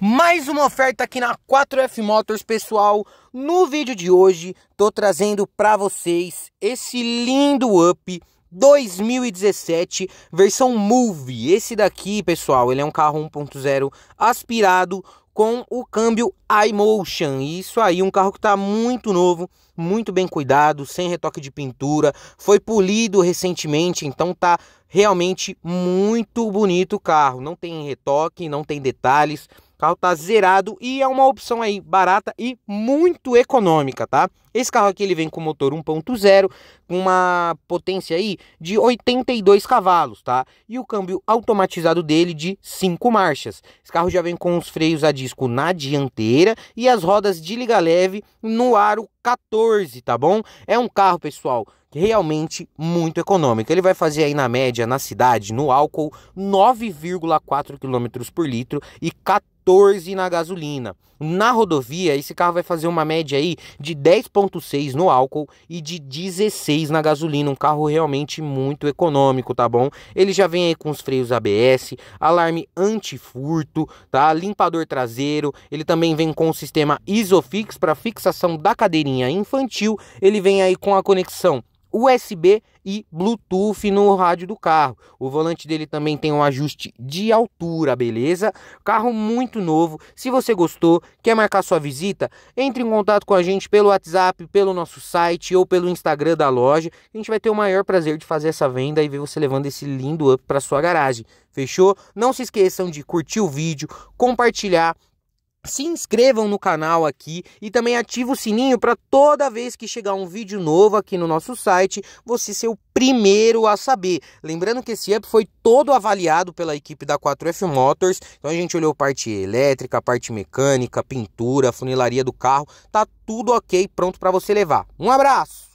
mais uma oferta aqui na 4F Motors, pessoal. No vídeo de hoje, tô trazendo para vocês esse lindo Up 2017, versão Move. Esse daqui, pessoal, ele é um carro 1.0 aspirado com o câmbio iMotion. Isso aí, um carro que está muito novo, muito bem cuidado, sem retoque de pintura, foi polido recentemente, então tá realmente muito bonito o carro. Não tem retoque, não tem detalhes carro tá zerado e é uma opção aí barata e muito econômica, tá? Esse carro aqui ele vem com motor 1.0, com uma potência aí de 82 cavalos, tá? E o câmbio automatizado dele de 5 marchas. Esse carro já vem com os freios a disco na dianteira e as rodas de liga leve no aro 14, tá bom? É um carro, pessoal, realmente muito econômico. Ele vai fazer aí na média na cidade, no álcool, 9,4 km por litro e 14 14 na gasolina. Na rodovia, esse carro vai fazer uma média aí de 10.6 no álcool e de 16 na gasolina, um carro realmente muito econômico, tá bom? Ele já vem aí com os freios ABS, alarme antifurto, tá? Limpador traseiro, ele também vem com o sistema Isofix para fixação da cadeirinha infantil, ele vem aí com a conexão USB e Bluetooth no rádio do carro. O volante dele também tem um ajuste de altura, beleza? Carro muito novo. Se você gostou, quer marcar sua visita, entre em contato com a gente pelo WhatsApp, pelo nosso site ou pelo Instagram da loja. A gente vai ter o maior prazer de fazer essa venda e ver você levando esse lindo up para sua garagem. Fechou? Não se esqueçam de curtir o vídeo, compartilhar se inscrevam no canal aqui e também ative o sininho para toda vez que chegar um vídeo novo aqui no nosso site, você ser o primeiro a saber. Lembrando que esse up foi todo avaliado pela equipe da 4F Motors, então a gente olhou parte elétrica, parte mecânica, pintura, funilaria do carro, tá tudo ok, pronto para você levar. Um abraço!